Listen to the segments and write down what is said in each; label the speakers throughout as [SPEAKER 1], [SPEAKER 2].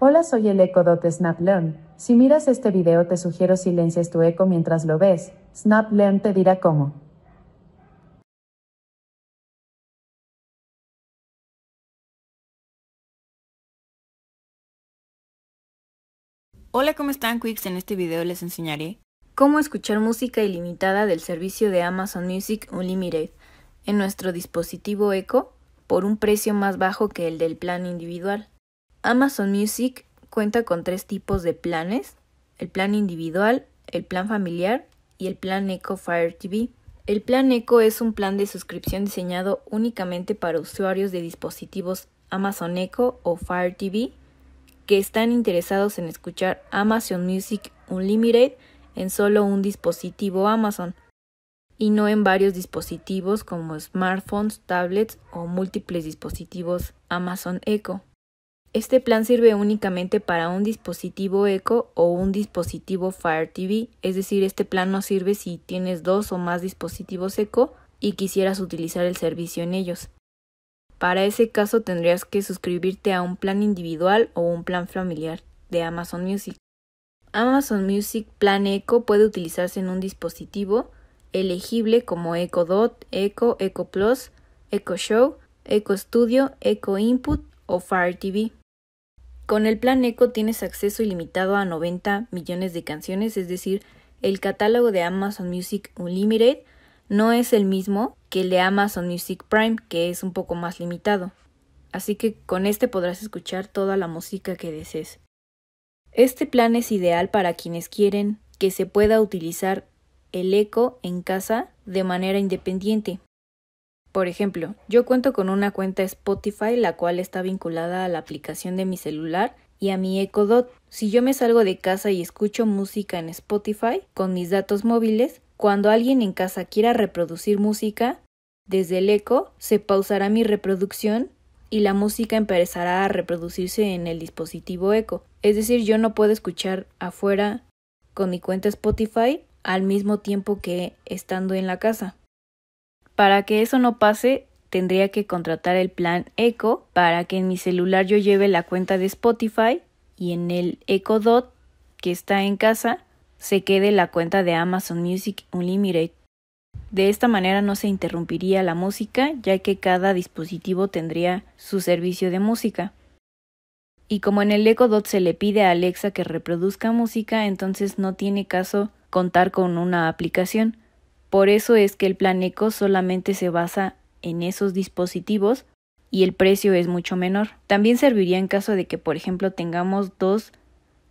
[SPEAKER 1] Hola soy el EcoDot dot SnapLearn. Si miras este video te sugiero silencias tu eco mientras lo ves. SnapLearn te dirá cómo. Hola, ¿cómo están Quicks? En este video les enseñaré cómo escuchar música ilimitada del servicio de Amazon Music Unlimited en nuestro dispositivo Echo por un precio más bajo que el del plan individual. Amazon Music cuenta con tres tipos de planes, el plan individual, el plan familiar y el plan Echo Fire TV. El plan Echo es un plan de suscripción diseñado únicamente para usuarios de dispositivos Amazon Echo o Fire TV que están interesados en escuchar Amazon Music Unlimited en solo un dispositivo Amazon y no en varios dispositivos como smartphones, tablets o múltiples dispositivos Amazon Echo. Este plan sirve únicamente para un dispositivo Echo o un dispositivo Fire TV, es decir, este plan no sirve si tienes dos o más dispositivos Echo y quisieras utilizar el servicio en ellos. Para ese caso tendrías que suscribirte a un plan individual o un plan familiar de Amazon Music. Amazon Music Plan Echo puede utilizarse en un dispositivo elegible como Echo Dot, Echo, Echo Plus, Echo Show, Echo Studio, Echo Input o Fire TV. Con el plan Echo tienes acceso ilimitado a 90 millones de canciones, es decir, el catálogo de Amazon Music Unlimited no es el mismo que el de Amazon Music Prime, que es un poco más limitado. Así que con este podrás escuchar toda la música que desees. Este plan es ideal para quienes quieren que se pueda utilizar el eco en casa de manera independiente, por ejemplo, yo cuento con una cuenta Spotify la cual está vinculada a la aplicación de mi celular y a mi Echo Dot. Si yo me salgo de casa y escucho música en Spotify con mis datos móviles, cuando alguien en casa quiera reproducir música, desde el Echo se pausará mi reproducción y la música empezará a reproducirse en el dispositivo Echo. Es decir, yo no puedo escuchar afuera con mi cuenta Spotify al mismo tiempo que estando en la casa. Para que eso no pase, tendría que contratar el plan Echo para que en mi celular yo lleve la cuenta de Spotify y en el Echo Dot que está en casa se quede la cuenta de Amazon Music Unlimited. De esta manera no se interrumpiría la música, ya que cada dispositivo tendría su servicio de música. Y como en el Echo Dot se le pide a Alexa que reproduzca música, entonces no tiene caso contar con una aplicación. Por eso es que el plan ECO solamente se basa en esos dispositivos y el precio es mucho menor. También serviría en caso de que, por ejemplo, tengamos dos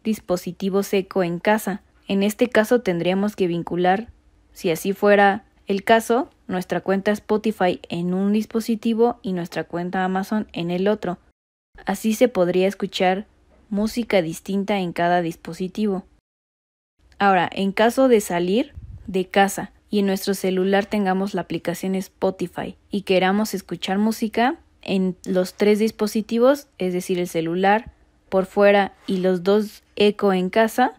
[SPEAKER 1] dispositivos ECO en casa. En este caso tendríamos que vincular, si así fuera el caso, nuestra cuenta Spotify en un dispositivo y nuestra cuenta Amazon en el otro. Así se podría escuchar música distinta en cada dispositivo. Ahora, en caso de salir de casa, y en nuestro celular tengamos la aplicación Spotify y queramos escuchar música en los tres dispositivos, es decir, el celular por fuera y los dos eco en casa,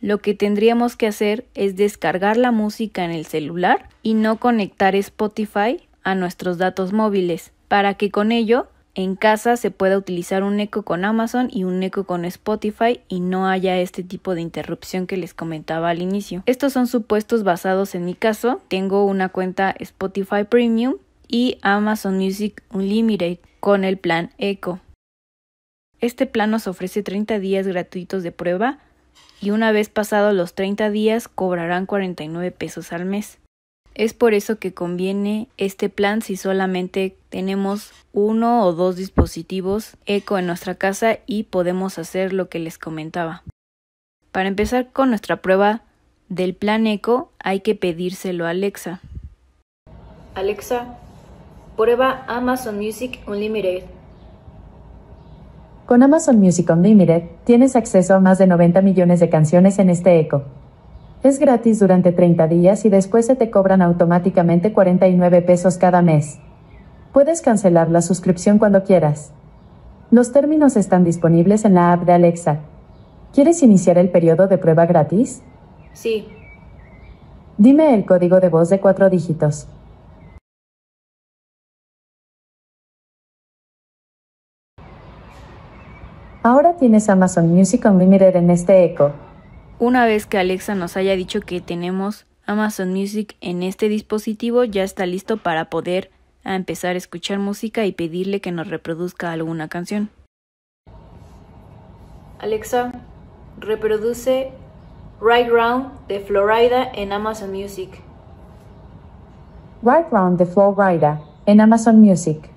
[SPEAKER 1] lo que tendríamos que hacer es descargar la música en el celular y no conectar Spotify a nuestros datos móviles, para que con ello en casa se puede utilizar un eco con Amazon y un eco con Spotify y no haya este tipo de interrupción que les comentaba al inicio. Estos son supuestos basados en mi caso. Tengo una cuenta Spotify Premium y Amazon Music Unlimited con el plan Echo. Este plan nos ofrece 30 días gratuitos de prueba y una vez pasados los 30 días cobrarán 49 pesos al mes. Es por eso que conviene este plan si solamente tenemos uno o dos dispositivos eco en nuestra casa y podemos hacer lo que les comentaba. Para empezar con nuestra prueba del plan eco hay que pedírselo a Alexa. Alexa, prueba Amazon Music Unlimited. Con Amazon Music Unlimited tienes acceso a más de 90 millones de canciones en este Echo. Es gratis durante 30 días y después se te cobran automáticamente 49 pesos cada mes. Puedes cancelar la suscripción cuando quieras. Los términos están disponibles en la app de Alexa. ¿Quieres iniciar el periodo de prueba gratis? Sí. Dime el código de voz de cuatro dígitos. Ahora tienes Amazon Music Unlimited en este eco. Una vez que Alexa nos haya dicho que tenemos Amazon Music en este dispositivo, ya está listo para poder empezar a escuchar música y pedirle que nos reproduzca alguna canción. Alexa, reproduce Right Round de Florida en Amazon Music. Right Round de Florida en Amazon Music.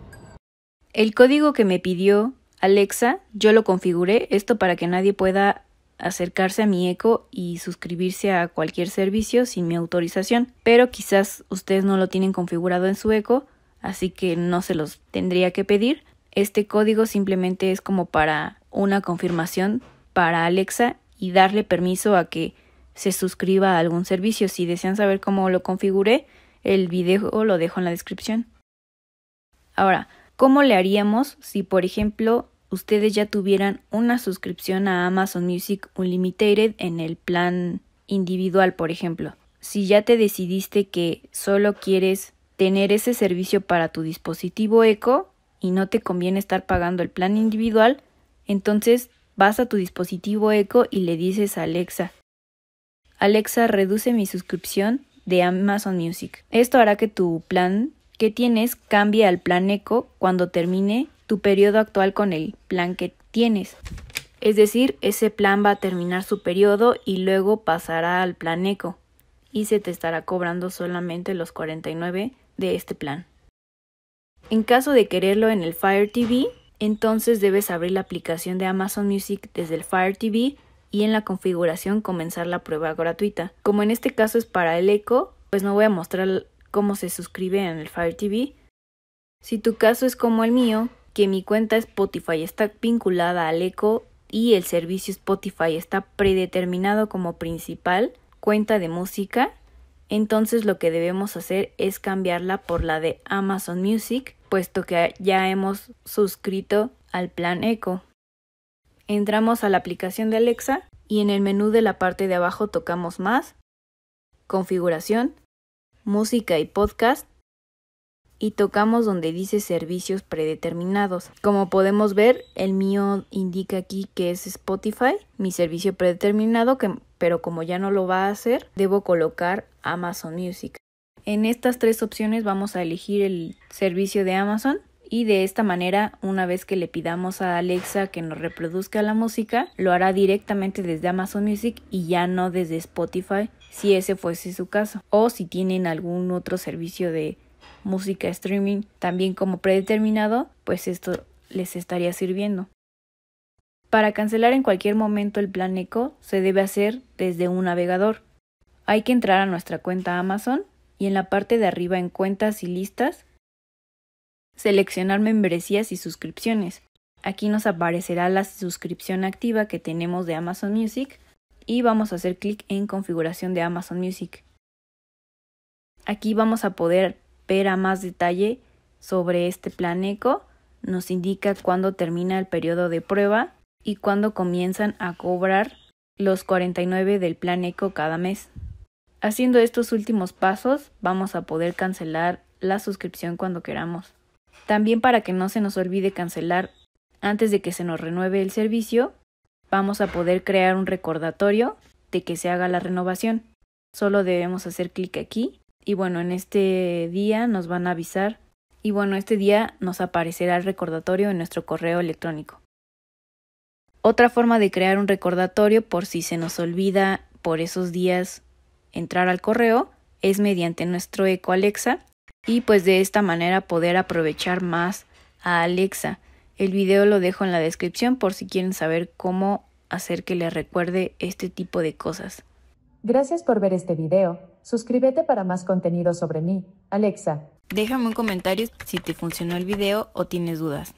[SPEAKER 1] El código que me pidió Alexa, yo lo configuré, esto para que nadie pueda acercarse a mi eco y suscribirse a cualquier servicio sin mi autorización, pero quizás ustedes no lo tienen configurado en su eco, así que no se los tendría que pedir. Este código simplemente es como para una confirmación para Alexa y darle permiso a que se suscriba a algún servicio. Si desean saber cómo lo configuré, el video lo dejo en la descripción. Ahora, ¿cómo le haríamos si, por ejemplo, ustedes ya tuvieran una suscripción a Amazon Music Unlimited en el plan individual, por ejemplo. Si ya te decidiste que solo quieres tener ese servicio para tu dispositivo eco y no te conviene estar pagando el plan individual, entonces vas a tu dispositivo eco y le dices a Alexa, Alexa reduce mi suscripción de Amazon Music. Esto hará que tu plan que tienes cambie al plan eco cuando termine tu periodo actual con el plan que tienes. Es decir, ese plan va a terminar su periodo y luego pasará al plan ECO y se te estará cobrando solamente los 49 de este plan. En caso de quererlo en el Fire TV, entonces debes abrir la aplicación de Amazon Music desde el Fire TV y en la configuración comenzar la prueba gratuita. Como en este caso es para el Echo, pues no voy a mostrar cómo se suscribe en el Fire TV. Si tu caso es como el mío, que mi cuenta Spotify está vinculada al Echo y el servicio Spotify está predeterminado como principal cuenta de música, entonces lo que debemos hacer es cambiarla por la de Amazon Music, puesto que ya hemos suscrito al plan Echo. Entramos a la aplicación de Alexa y en el menú de la parte de abajo tocamos más, configuración, música y podcast y tocamos donde dice servicios predeterminados. Como podemos ver, el mío indica aquí que es Spotify, mi servicio predeterminado, que, pero como ya no lo va a hacer, debo colocar Amazon Music. En estas tres opciones vamos a elegir el servicio de Amazon y de esta manera una vez que le pidamos a Alexa que nos reproduzca la música, lo hará directamente desde Amazon Music y ya no desde Spotify si ese fuese su caso o si tienen algún otro servicio de música streaming también como predeterminado, pues esto les estaría sirviendo. Para cancelar en cualquier momento el plan Eco se debe hacer desde un navegador. Hay que entrar a nuestra cuenta Amazon y en la parte de arriba en cuentas y listas seleccionar membresías y suscripciones. Aquí nos aparecerá la suscripción activa que tenemos de Amazon Music y vamos a hacer clic en configuración de Amazon Music. Aquí vamos a poder a más detalle sobre este plan ECO, nos indica cuándo termina el periodo de prueba y cuándo comienzan a cobrar los 49 del plan ECO cada mes. Haciendo estos últimos pasos vamos a poder cancelar la suscripción cuando queramos. También para que no se nos olvide cancelar antes de que se nos renueve el servicio, vamos a poder crear un recordatorio de que se haga la renovación. Solo debemos hacer clic aquí y bueno, en este día nos van a avisar y bueno, este día nos aparecerá el recordatorio en nuestro correo electrónico. Otra forma de crear un recordatorio por si se nos olvida por esos días entrar al correo es mediante nuestro eco Alexa y pues de esta manera poder aprovechar más a Alexa. El video lo dejo en la descripción por si quieren saber cómo hacer que le recuerde este tipo de cosas. Gracias por ver este video. Suscríbete para más contenido sobre mí. Alexa. Déjame un comentario si te funcionó el video o tienes dudas.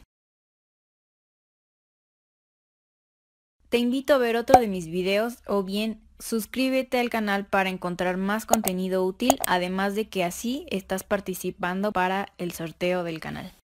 [SPEAKER 1] Te invito a ver otro de mis videos o bien suscríbete al canal para encontrar más contenido útil, además de que así estás participando para el sorteo del canal.